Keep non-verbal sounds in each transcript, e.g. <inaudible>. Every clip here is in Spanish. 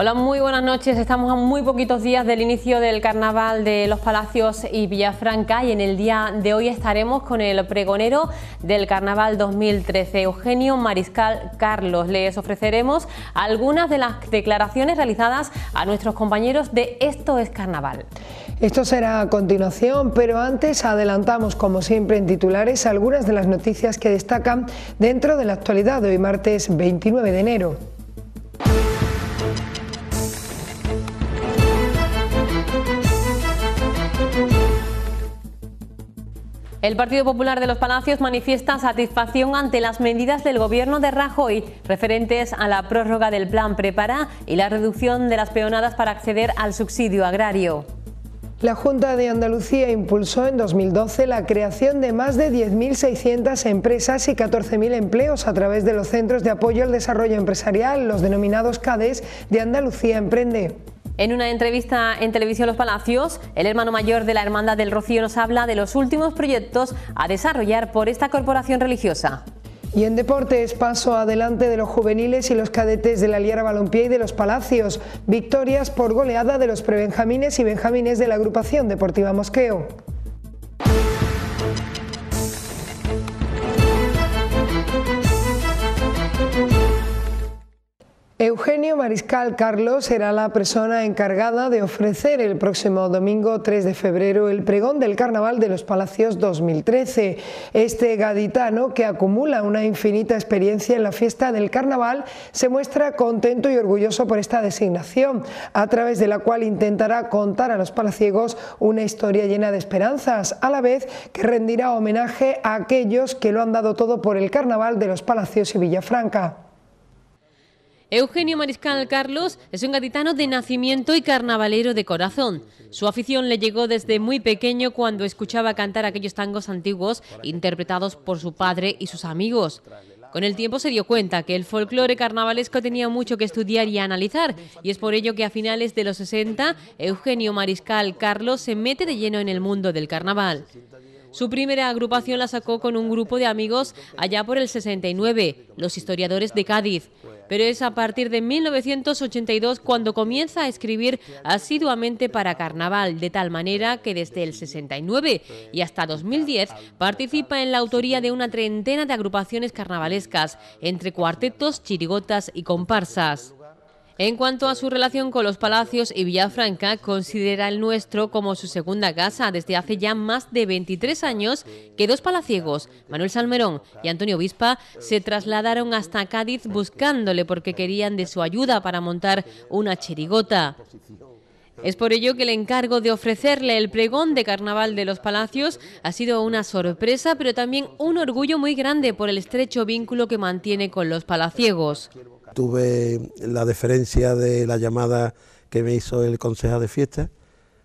Hola, muy buenas noches. Estamos a muy poquitos días del inicio del Carnaval de los Palacios y Villafranca y en el día de hoy estaremos con el pregonero del Carnaval 2013, Eugenio Mariscal Carlos. Les ofreceremos algunas de las declaraciones realizadas a nuestros compañeros de Esto es Carnaval. Esto será a continuación, pero antes adelantamos, como siempre en titulares, algunas de las noticias que destacan dentro de la actualidad de hoy martes 29 de enero. El Partido Popular de los Palacios manifiesta satisfacción ante las medidas del gobierno de Rajoy referentes a la prórroga del plan Prepara y la reducción de las peonadas para acceder al subsidio agrario. La Junta de Andalucía impulsó en 2012 la creación de más de 10.600 empresas y 14.000 empleos a través de los Centros de Apoyo al Desarrollo Empresarial, los denominados CADES de Andalucía Emprende. En una entrevista en Televisión Los Palacios, el hermano mayor de la Hermandad del Rocío nos habla de los últimos proyectos a desarrollar por esta corporación religiosa. Y en deportes, paso adelante de los juveniles y los cadetes de la liera Balompié y de los Palacios. Victorias por goleada de los prebenjamines y benjamines de la agrupación deportiva Mosqueo. Eugenio Mariscal Carlos será la persona encargada de ofrecer el próximo domingo 3 de febrero el pregón del Carnaval de los Palacios 2013. Este gaditano, que acumula una infinita experiencia en la fiesta del Carnaval, se muestra contento y orgulloso por esta designación, a través de la cual intentará contar a los palaciegos una historia llena de esperanzas, a la vez que rendirá homenaje a aquellos que lo han dado todo por el Carnaval de los Palacios y Villafranca. Eugenio Mariscal Carlos es un gaditano de nacimiento y carnavalero de corazón. Su afición le llegó desde muy pequeño cuando escuchaba cantar aquellos tangos antiguos interpretados por su padre y sus amigos. Con el tiempo se dio cuenta que el folclore carnavalesco tenía mucho que estudiar y analizar, y es por ello que a finales de los 60 Eugenio Mariscal Carlos se mete de lleno en el mundo del carnaval. Su primera agrupación la sacó con un grupo de amigos allá por el 69, los historiadores de Cádiz. Pero es a partir de 1982 cuando comienza a escribir asiduamente para Carnaval, de tal manera que desde el 69 y hasta 2010 participa en la autoría de una treintena de agrupaciones carnavalescas, entre cuartetos, chirigotas y comparsas. En cuanto a su relación con los palacios y Villafranca, considera el nuestro como su segunda casa desde hace ya más de 23 años que dos palaciegos, Manuel Salmerón y Antonio Vispa, se trasladaron hasta Cádiz buscándole porque querían de su ayuda para montar una chirigota. Es por ello que el encargo de ofrecerle el pregón de Carnaval de los Palacios ha sido una sorpresa, pero también un orgullo muy grande por el estrecho vínculo que mantiene con los palaciegos. Tuve la deferencia de la llamada que me hizo el concejal de fiesta,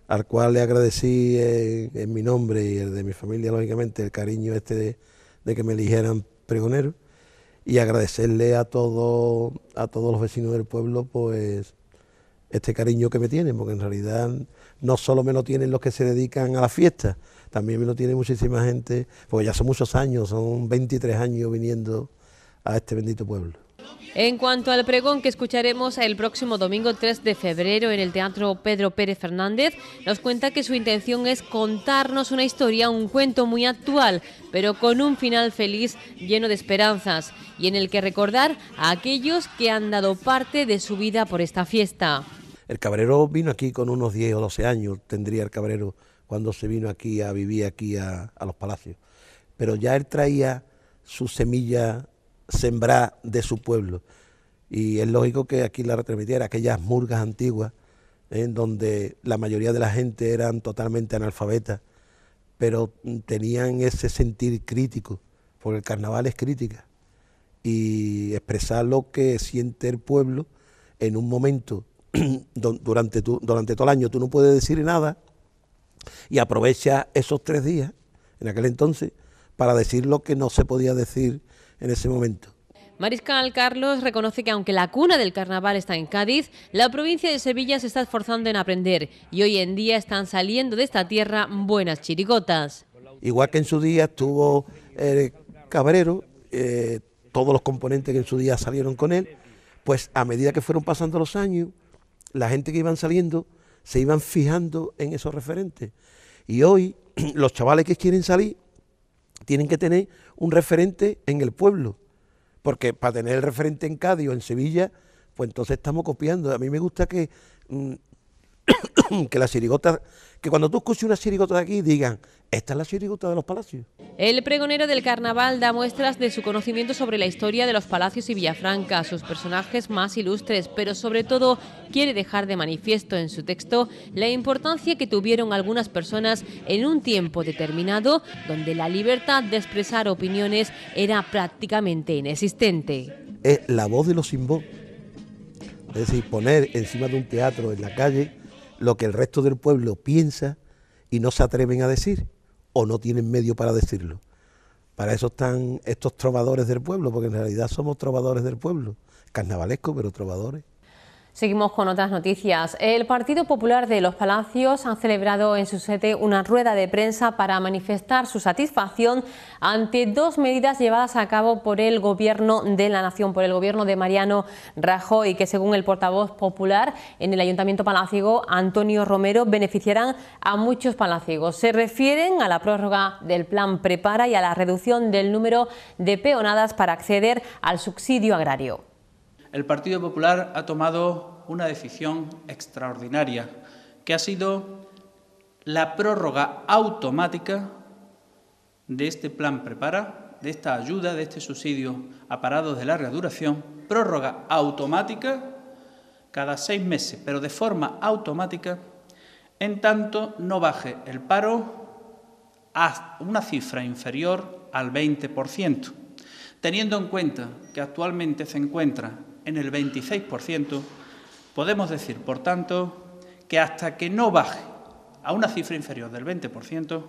al cual le agradecí en, mi nombre y el de mi familia, lógicamente, el cariño este de, que me eligieran pregonero y agradecerle a, todo, a todos los vecinos del pueblo, pues este cariño que me tienen, porque en realidad no solo me lo tienen los que se dedican a la fiesta, también me lo tiene muchísima gente, porque ya son muchos años, son 23 años viniendo a este bendito pueblo. En cuanto al pregón que escucharemos el próximo domingo 3 de febrero en el Teatro Pedro Pérez Fernández, nos cuenta que su intención es contarnos una historia, un cuento muy actual, pero con un final feliz lleno de esperanzas y en el que recordar a aquellos que han dado parte de su vida por esta fiesta. El cabrero vino aquí con unos 10 o 12 años, tendría el cabrero cuando se vino aquí a vivir aquí a, los palacios. Pero ya él traía su semilla sembrada de su pueblo. Y es lógico que aquí la retransmitiera, aquellas murgas antiguas, en donde la mayoría de la gente eran totalmente analfabetas, pero tenían ese sentir crítico, porque el carnaval es crítica, y expresar lo que siente el pueblo en un momento <clears throat> durante, durante todo el año tú no puedes decir nada y aprovecha esos tres días, en aquel entonces, para decir lo que no se podía decir en ese momento. Mariscal Carlos reconoce que aunque la cuna del carnaval está en Cádiz, la provincia de Sevilla se está esforzando en aprender y hoy en día están saliendo de esta tierra buenas chirigotas. Igual que en su día estuvo eh, Cabrero, eh, todos los componentes que en su día salieron con él, pues a medida que fueron pasando los años, la gente que iban saliendo se iban fijando en esos referentes. Y hoy <clears throat> los chavales que quieren salir tienen que tener un referente en el pueblo. Porque para tener el referente en Cádiz o en Sevilla, pues entonces estamos copiando. A mí me gusta que, mm, <coughs> que las que cuando tú escuches una sirigota de aquí digan, esta es la chirigota de los palacios. El pregonero del carnaval da muestras de su conocimiento sobre la historia de los palacios y Villafranca, sus personajes más ilustres, pero sobre todo quiere dejar de manifiesto en su texto la importancia que tuvieron algunas personas en un tiempo determinado donde la libertad de expresar opiniones era prácticamente inexistente. Es la voz de los sin Es decir, poner encima de un teatro en la calle lo que el resto del pueblo piensa y no se atreven a decir o no tienen medio para decirlo. Para eso están estos trovadores del pueblo, porque en realidad somos trovadores del pueblo, ...carnavalesco pero trovadores. Seguimos con otras noticias. El Partido Popular de los Palacios ha celebrado en su sede una rueda de prensa para manifestar su satisfacción ante dos medidas llevadas a cabo por el Gobierno de la Nación, por el Gobierno de Mariano Rajoy, que según el portavoz popular en el Ayuntamiento Palaciego, Antonio Romero, beneficiarán a muchos palaciegos. Se refieren a la prórroga del Plan Prepara y a la reducción del número de peonadas para acceder al subsidio agrario el Partido Popular ha tomado una decisión extraordinaria, que ha sido la prórroga automática de este plan prepara, de esta ayuda, de este subsidio a parados de larga duración, prórroga automática cada seis meses, pero de forma automática, en tanto no baje el paro a una cifra inferior al 20%, teniendo en cuenta que actualmente se encuentra en el 26%, podemos decir, por tanto, que hasta que no baje a una cifra inferior del 20%,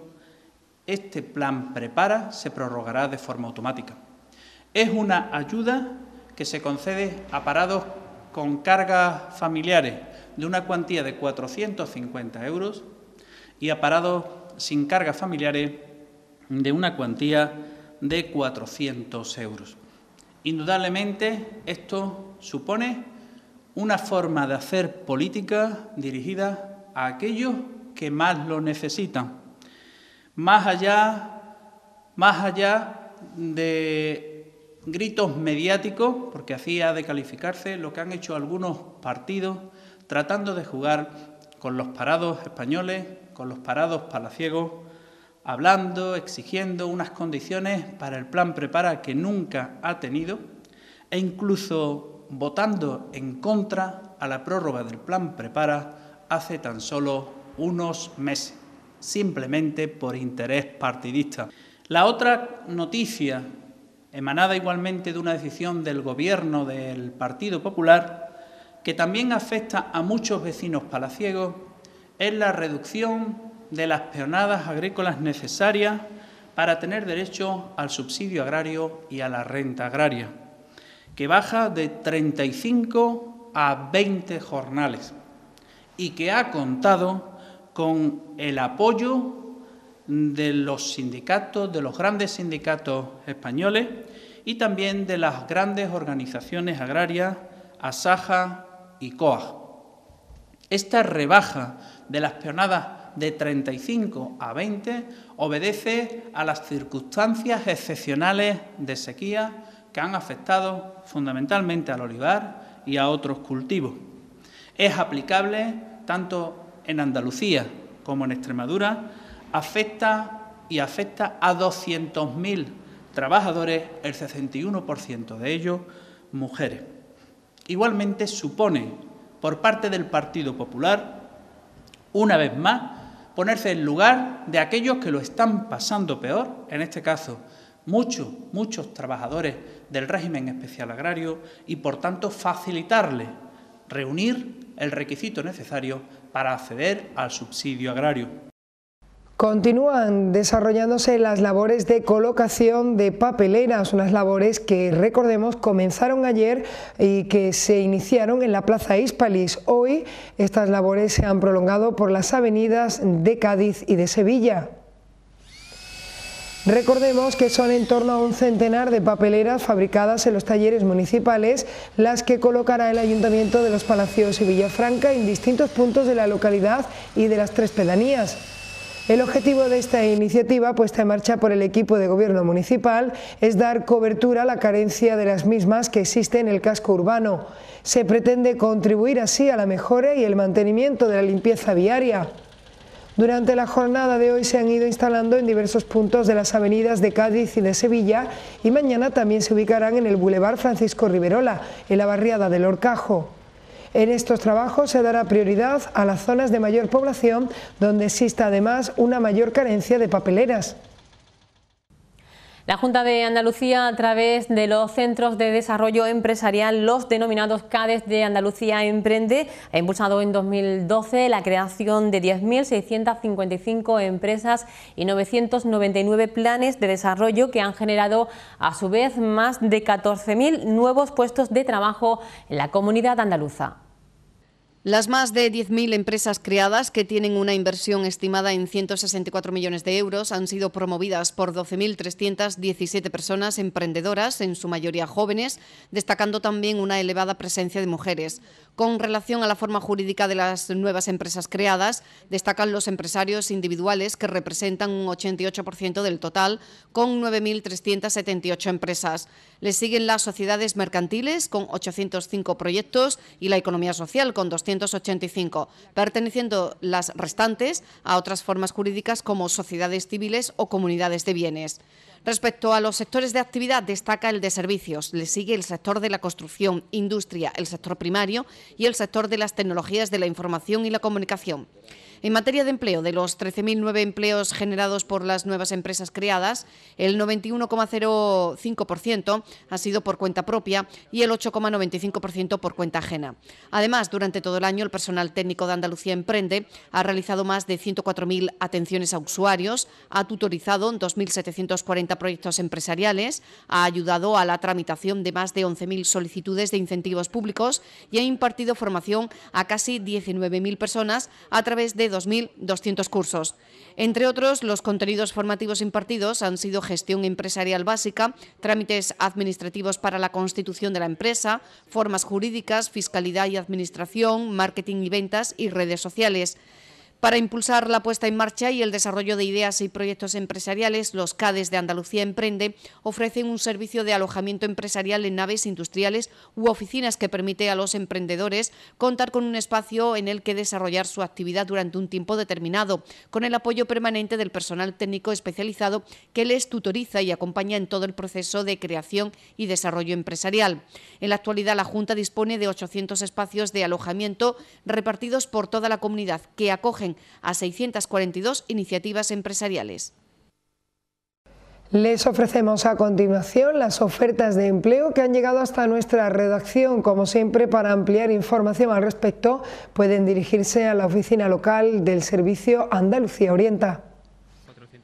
este plan prepara se prorrogará de forma automática. Es una ayuda que se concede a parados con cargas familiares de una cuantía de 450 euros y a parados sin cargas familiares de una cuantía de 400 euros. Indudablemente esto supone una forma de hacer política dirigida a aquellos que más lo necesitan, más allá, más allá de gritos mediáticos, porque así ha de calificarse lo que han hecho algunos partidos tratando de jugar con los parados españoles, con los parados palaciegos, hablando, exigiendo unas condiciones para el plan prepara que nunca ha tenido e incluso votando en contra a la prórroga del plan prepara hace tan solo unos meses, simplemente por interés partidista. La otra noticia, emanada igualmente de una decisión del gobierno del Partido Popular, que también afecta a muchos vecinos palaciegos, es la reducción de las peonadas agrícolas necesarias para tener derecho al subsidio agrario y a la renta agraria, que baja de 35 a 20 jornales y que ha contado con el apoyo de los sindicatos, de los grandes sindicatos españoles y también de las grandes organizaciones agrarias Asaja y COAG. Esta rebaja de las peonadas de 35 a 20 obedece a las circunstancias excepcionales de sequía que han afectado fundamentalmente al olivar y a otros cultivos. Es aplicable tanto en Andalucía como en Extremadura, afecta y afecta a 200.000 trabajadores, el 61% de ellos mujeres. Igualmente supone por parte del Partido Popular, una vez más, ponerse en lugar de aquellos que lo están pasando peor, en este caso muchos, muchos trabajadores del régimen especial agrario, y por tanto facilitarles reunir el requisito necesario para acceder al subsidio agrario. Continúan desarrollándose las labores de colocación de papeleras, unas labores que, recordemos, comenzaron ayer y que se iniciaron en la Plaza Hispalis. Hoy estas labores se han prolongado por las avenidas de Cádiz y de Sevilla. Recordemos que son en torno a un centenar de papeleras fabricadas en los talleres municipales las que colocará el Ayuntamiento de los Palacios y Villafranca en distintos puntos de la localidad y de las tres pedanías. El objetivo de esta iniciativa, puesta en marcha por el equipo de gobierno municipal, es dar cobertura a la carencia de las mismas que existe en el casco urbano. Se pretende contribuir así a la mejora y el mantenimiento de la limpieza viaria. Durante la jornada de hoy se han ido instalando en diversos puntos de las avenidas de Cádiz y de Sevilla y mañana también se ubicarán en el Boulevard Francisco Riverola, en la barriada del Orcajo. En estos trabajos se dará prioridad a las zonas de mayor población donde exista además una mayor carencia de papeleras. La Junta de Andalucía, a través de los Centros de Desarrollo Empresarial, los denominados CADES de Andalucía Emprende, ha impulsado en 2012 la creación de 10.655 empresas y 999 planes de desarrollo que han generado, a su vez, más de 14.000 nuevos puestos de trabajo en la comunidad andaluza. Las más de 10.000 empresas creadas, que tienen una inversión estimada en 164 millones de euros, han sido promovidas por 12.317 personas emprendedoras, en su mayoría jóvenes, destacando también una elevada presencia de mujeres. Con relación a la forma jurídica de las nuevas empresas creadas, destacan los empresarios individuales que representan un 88% del total, con 9.378 empresas. Les siguen las sociedades mercantiles, con 805 proyectos, y la economía social, con 285, perteneciendo las restantes a otras formas jurídicas como sociedades civiles o comunidades de bienes. Respecto a los sectores de actividad, destaca el de servicios. Le sigue el sector de la construcción, industria, el sector primario y el sector de las tecnologías de la información y la comunicación. En materia de empleo, de los 13.009 empleos generados por las nuevas empresas creadas, el 91,05% ha sido por cuenta propia y el 8,95% por cuenta ajena. Además, durante todo el año, el personal técnico de Andalucía Emprende ha realizado más de 104.000 atenciones a usuarios, ha tutorizado 2.740 proyectos empresariales, ha ayudado a la tramitación de más de 11.000 solicitudes de incentivos públicos y ha impartido formación a casi 19.000 personas a través de 2.200 cursos. Entre otros, los contenidos formativos impartidos han sido gestión empresarial básica, trámites administrativos para la constitución de la empresa, formas jurídicas, fiscalidad y administración, marketing y ventas y redes sociales. Para impulsar la puesta en marcha y el desarrollo de ideas y proyectos empresariales, los CADES de Andalucía Emprende ofrecen un servicio de alojamiento empresarial en naves industriales u oficinas que permite a los emprendedores contar con un espacio en el que desarrollar su actividad durante un tiempo determinado, con el apoyo permanente del personal técnico especializado que les tutoriza y acompaña en todo el proceso de creación y desarrollo empresarial. En la actualidad, la Junta dispone de 800 espacios de alojamiento repartidos por toda la comunidad que acoge a 642 iniciativas empresariales. Les ofrecemos a continuación las ofertas de empleo que han llegado hasta nuestra redacción. Como siempre, para ampliar información al respecto, pueden dirigirse a la oficina local del Servicio Andalucía Orienta.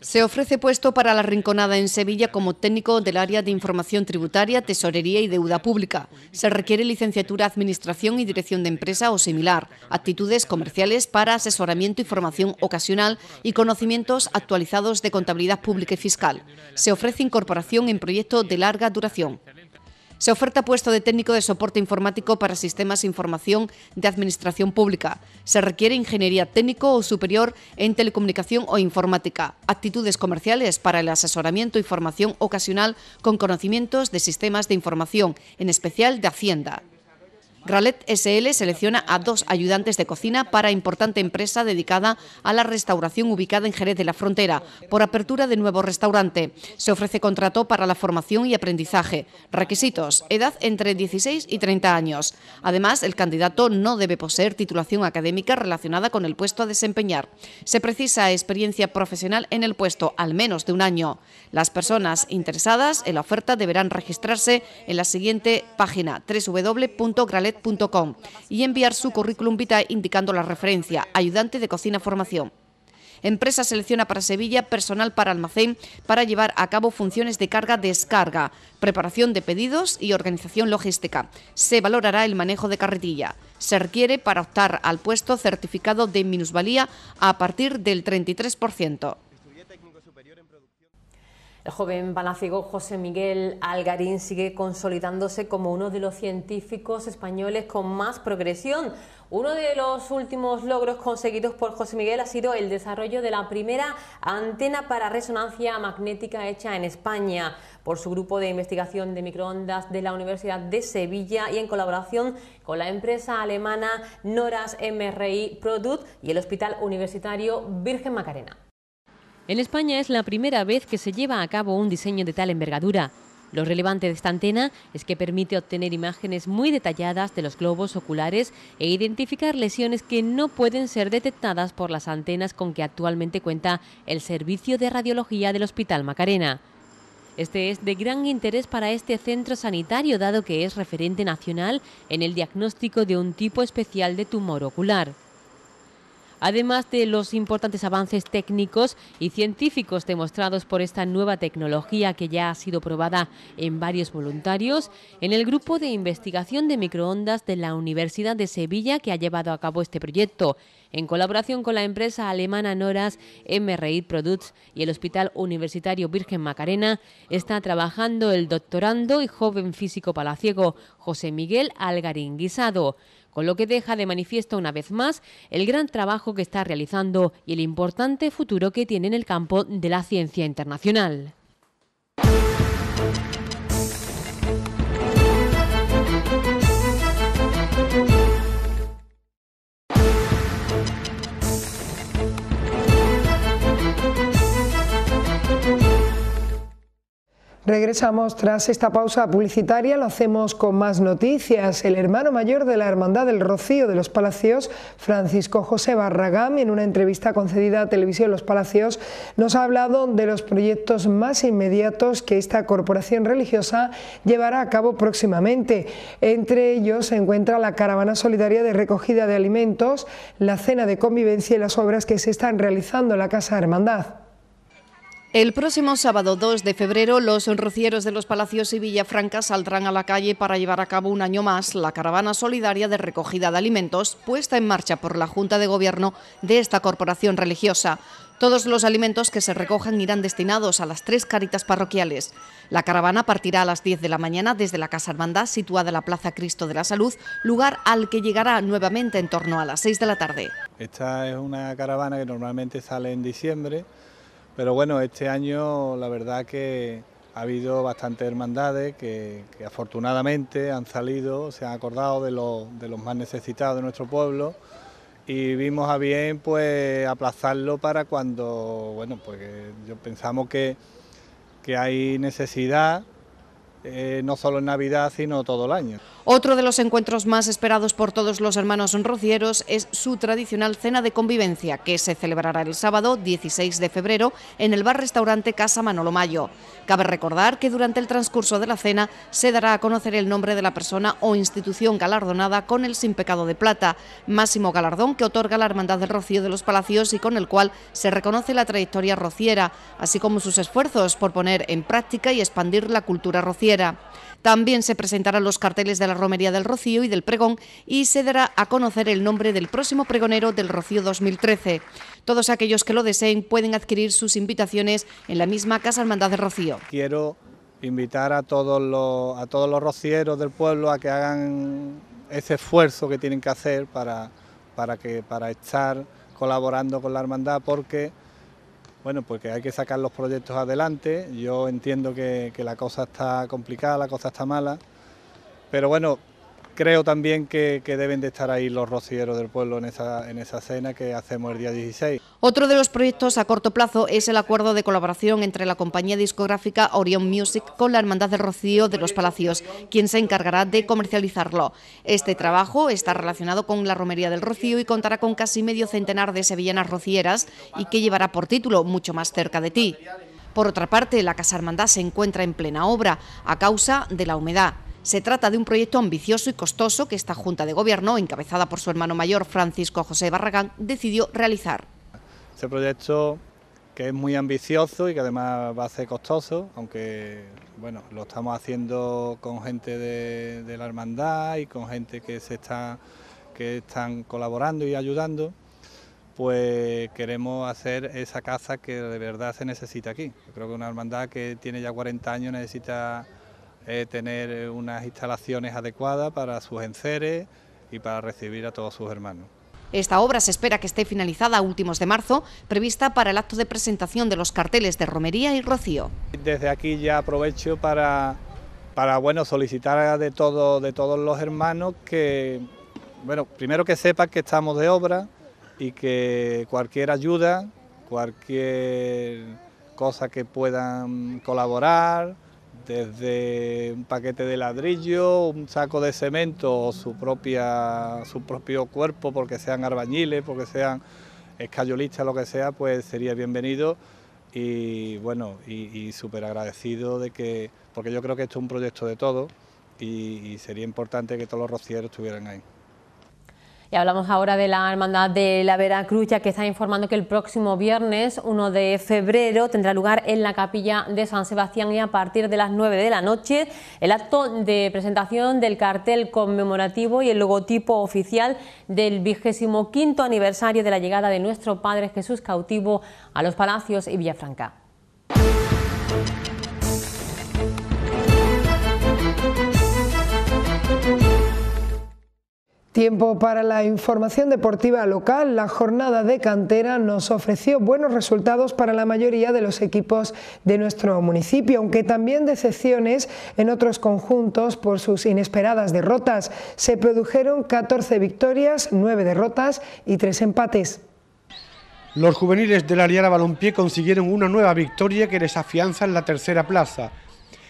Se ofrece puesto para la Rinconada en Sevilla como técnico del área de información tributaria, tesorería y deuda pública. Se requiere licenciatura Administración y Dirección de Empresa o similar, actitudes comerciales para asesoramiento y formación ocasional y conocimientos actualizados de contabilidad pública y fiscal. Se ofrece incorporación en proyectos de larga duración. Se oferta puesto de técnico de soporte informático para sistemas de información de administración pública. Se requiere ingeniería técnico o superior en telecomunicación o informática. Actitudes comerciales para el asesoramiento y formación ocasional con conocimientos de sistemas de información, en especial de Hacienda. Gralet SL selecciona a dos ayudantes de cocina para importante empresa dedicada a la restauración ubicada en Jerez de la Frontera, por apertura de nuevo restaurante. Se ofrece contrato para la formación y aprendizaje. Requisitos, edad entre 16 y 30 años. Además, el candidato no debe poseer titulación académica relacionada con el puesto a desempeñar. Se precisa experiencia profesional en el puesto, al menos de un año. Las personas interesadas en la oferta deberán registrarse en la siguiente página, www.gralet y enviar su currículum vitae indicando la referencia, ayudante de cocina formación. Empresa selecciona para Sevilla personal para almacén para llevar a cabo funciones de carga-descarga, preparación de pedidos y organización logística. Se valorará el manejo de carretilla. Se requiere para optar al puesto certificado de minusvalía a partir del 33%. El joven palaciego José Miguel Algarín sigue consolidándose como uno de los científicos españoles con más progresión. Uno de los últimos logros conseguidos por José Miguel ha sido el desarrollo de la primera antena para resonancia magnética hecha en España por su grupo de investigación de microondas de la Universidad de Sevilla y en colaboración con la empresa alemana Noras MRI Product y el Hospital Universitario Virgen Macarena. En España es la primera vez que se lleva a cabo un diseño de tal envergadura. Lo relevante de esta antena es que permite obtener imágenes muy detalladas de los globos oculares e identificar lesiones que no pueden ser detectadas por las antenas con que actualmente cuenta el servicio de radiología del Hospital Macarena. Este es de gran interés para este centro sanitario dado que es referente nacional en el diagnóstico de un tipo especial de tumor ocular además de los importantes avances técnicos y científicos demostrados por esta nueva tecnología que ya ha sido probada en varios voluntarios, en el grupo de investigación de microondas de la Universidad de Sevilla que ha llevado a cabo este proyecto, en colaboración con la empresa alemana Noras MRI Products y el Hospital Universitario Virgen Macarena, está trabajando el doctorando y joven físico palaciego José Miguel Algarín Guisado con lo que deja de manifiesto una vez más el gran trabajo que está realizando y el importante futuro que tiene en el campo de la ciencia internacional. Regresamos tras esta pausa publicitaria, lo hacemos con más noticias. El hermano mayor de la Hermandad del Rocío de los Palacios, Francisco José Barragán, en una entrevista concedida a Televisión Los Palacios, nos ha hablado de los proyectos más inmediatos que esta corporación religiosa llevará a cabo próximamente. Entre ellos se encuentra la caravana solidaria de recogida de alimentos, la cena de convivencia y las obras que se están realizando en la Casa Hermandad. El próximo sábado 2 de febrero, los honrocieros de los Palacios y Villafranca saldrán a la calle para llevar a cabo un año más la caravana solidaria de recogida de alimentos puesta en marcha por la Junta de Gobierno de esta corporación religiosa. Todos los alimentos que se recojan irán destinados a las tres caritas parroquiales. La caravana partirá a las 10 de la mañana desde la Casa Hermandad, situada en la Plaza Cristo de la Salud, lugar al que llegará nuevamente en torno a las 6 de la tarde. Esta es una caravana que normalmente sale en diciembre pero bueno, este año la verdad que ha habido bastantes hermandades que, afortunadamente han salido, se han acordado de, los más necesitados de nuestro pueblo y vimos a bien pues aplazarlo para cuando, bueno, pues yo pensamos que, que hay necesidad, eh, no solo en Navidad, sino todo el año. Otro de los encuentros más esperados por todos los hermanos rocieros es su tradicional cena de convivencia, que se celebrará el sábado 16 de febrero en el bar-restaurante Casa Manolo Mayo. Cabe recordar que durante el transcurso de la cena se dará a conocer el nombre de la persona o institución galardonada con el Sin Pecado de Plata, máximo galardón que otorga la Hermandad del Rocío de los Palacios y con el cual se reconoce la trayectoria rociera, así como sus esfuerzos por poner en práctica y expandir la cultura rociera. También se presentarán los carteles de la Romería del Rocío y del Pregón y se dará a conocer el nombre del próximo pregonero del Rocío 2013. Todos aquellos que lo deseen pueden adquirir sus invitaciones en la misma Casa Hermandad de Rocío. Quiero invitar a todos los, rocieros del pueblo a que hagan ese esfuerzo que tienen que hacer para, para estar colaborando con la hermandad porque bueno, porque pues hay que sacar los proyectos adelante. Yo entiendo que, la cosa está complicada, la cosa está mala, pero bueno, creo también que, deben de estar ahí los rocieros del pueblo en esa, en esa cena que hacemos el día 16. Otro de los proyectos a corto plazo es el acuerdo de colaboración entre la compañía discográfica Orion Music con la Hermandad del Rocío de los Palacios, quien se encargará de comercializarlo. Este trabajo está relacionado con la Romería del Rocío y contará con casi medio centenar de sevillanas rocieras y que llevará por título Mucho más cerca de ti. Por otra parte, la Casa Hermandad se encuentra en plena obra a causa de la humedad. Se trata de un proyecto ambicioso y costoso que esta Junta de Gobierno, encabezada por su hermano mayor Francisco José Barragán, decidió realizar. Este proyecto que es muy ambicioso y que además va a ser costoso, aunque bueno, lo estamos haciendo con gente de, la hermandad y con gente que se está que están colaborando y ayudando, pues queremos hacer esa casa que de verdad se necesita aquí. Yo creo que una hermandad que tiene ya 40 años necesita eh, tener unas instalaciones adecuadas para sus enceres y para recibir a todos sus hermanos. Esta obra se espera que esté finalizada a últimos de marzo, prevista para el acto de presentación de los carteles de Romería y Rocío. Desde aquí ya aprovecho para, bueno, solicitar de, de todos los hermanos que, bueno, primero que sepan que estamos de obra y que cualquier ayuda, cualquier cosa que puedan colaborar, desde un paquete de ladrillo, un saco de cemento o su, propia, su propio cuerpo, porque sean arbañiles, porque sean escayolistas, lo que sea, pues sería bienvenido y bueno, y, súper agradecido de que, porque yo creo que esto es un proyecto de todos y sería importante que todos los rocieros estuvieran ahí. Y hablamos ahora de la Hermandad de la Veracruz, ya que está informando que el próximo viernes 1 de febrero tendrá lugar en la capilla de San Sebastián y a partir de las 9 de la noche el acto de presentación del cartel conmemorativo y el logotipo oficial del 25 quinto aniversario de la llegada de nuestro Padre Jesús cautivo a los palacios y Villafranca. Tiempo para la información deportiva local. La jornada de cantera nos ofreció buenos resultados para la mayoría de los equipos de nuestro municipio, aunque también decepciones en otros conjuntos por sus inesperadas derrotas. Se produjeron 14 victorias, 9 derrotas y 3 empates. Los juveniles de la Liara Balompié consiguieron una nueva victoria que les afianza en la tercera plaza.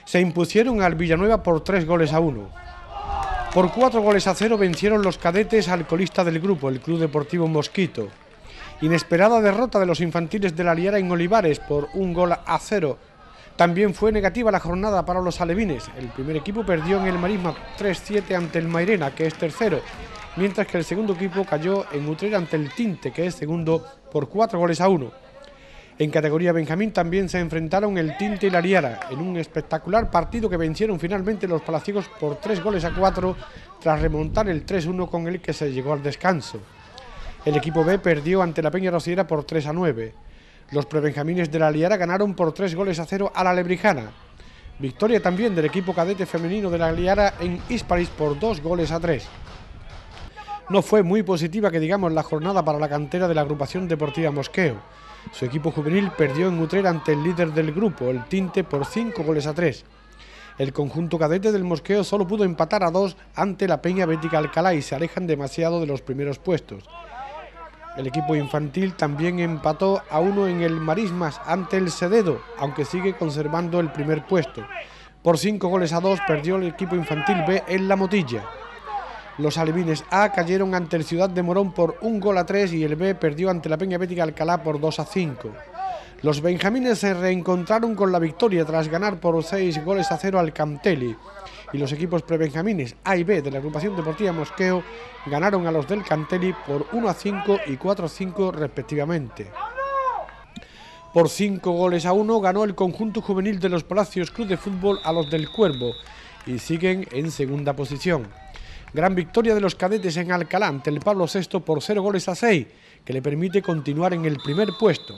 Se impusieron al Villanueva por 3 goles a 1. Por cuatro goles a cero vencieron los cadetes al colista del grupo, el Club Deportivo Mosquito. Inesperada derrota de los infantiles de la Liara en Olivares por un gol a cero. También fue negativa la jornada para los alevines. El primer equipo perdió en el Marisma 3-7 ante el Mairena, que es tercero, mientras que el segundo equipo cayó en Utrera ante el Tinte, que es segundo, por cuatro goles a uno. En categoría Benjamín también se enfrentaron el Tinte y la Liara en un espectacular partido que vencieron finalmente los palaciegos por tres goles a 4 tras remontar el 3-1 con el que se llegó al descanso. El equipo B perdió ante la Peña Rosiera por 3 a 9. Los prebenjamines de la Liara ganaron por 3 goles a 0 a la Lebrijana. Victoria también del equipo cadete femenino de la Liara en Isparis por 2 goles a 3. No fue muy positiva que digamos la jornada para la cantera de la agrupación deportiva Mosqueo. Su equipo juvenil perdió en Utrera ante el líder del grupo, el Tinte, por 5 goles a 3. El conjunto cadete del Mosqueo solo pudo empatar a 2 ante la Peña Bética Alcalá y se alejan demasiado de los primeros puestos. El equipo infantil también empató a 1 en el Marismas ante el Sededo, aunque sigue conservando el primer puesto. Por 5 goles a 2 perdió el equipo infantil B en la Motilla. Los alevines A cayeron ante el Ciudad de Morón por un gol a 3 y el B perdió ante la Peña Bética Alcalá por 2 a 5. Los benjamines se reencontraron con la victoria tras ganar por seis goles a cero al Canteli Y los equipos prebenjamines A y B de la agrupación deportiva Mosqueo ganaron a los del Canteli por 1 a 5 y 4 a 5 respectivamente. Por cinco goles a uno ganó el conjunto juvenil de los Palacios Club de Fútbol a los del Cuervo y siguen en segunda posición. Gran victoria de los cadetes en Alcalá ante el Pablo VI por 0 goles a 6, que le permite continuar en el primer puesto.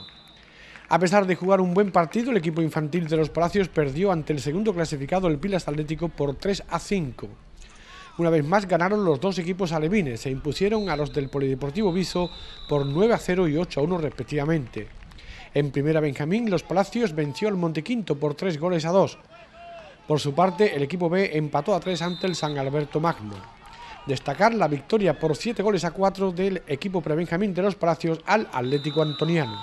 A pesar de jugar un buen partido, el equipo infantil de los Palacios perdió ante el segundo clasificado, el Pilas Atlético, por 3 a 5. Una vez más ganaron los dos equipos alevines, se impusieron a los del Polideportivo Viso por 9 a 0 y 8 a 1 respectivamente. En primera Benjamín, los Palacios venció al Montequinto por 3 goles a 2. Por su parte, el equipo B empató a 3 ante el San Alberto Magno destacar la victoria por 7 goles a 4 del equipo prebenjamín de los Palacios al Atlético Antoniano.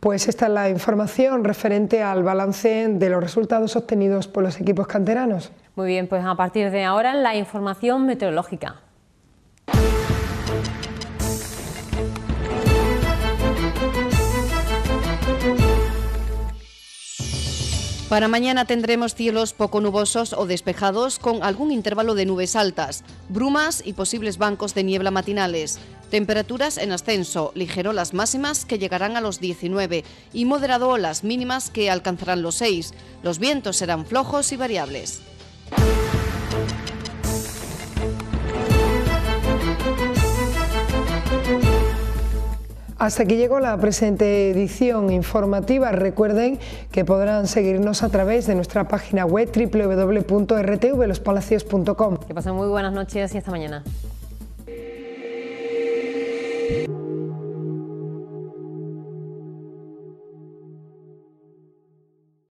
Pues esta es la información referente al balance de los resultados obtenidos por los equipos canteranos. Muy bien, pues a partir de ahora la información meteorológica. Para mañana tendremos cielos poco nubosos o despejados con algún intervalo de nubes altas, brumas y posibles bancos de niebla matinales. Temperaturas en ascenso, ligero las máximas que llegarán a los 19 y moderado las mínimas que alcanzarán los 6. Los vientos serán flojos y variables. Hasta aquí llegó la presente edición informativa. Recuerden que podrán seguirnos a través de nuestra página web www.rtvlospalacios.com. Que pasen muy buenas noches y hasta mañana.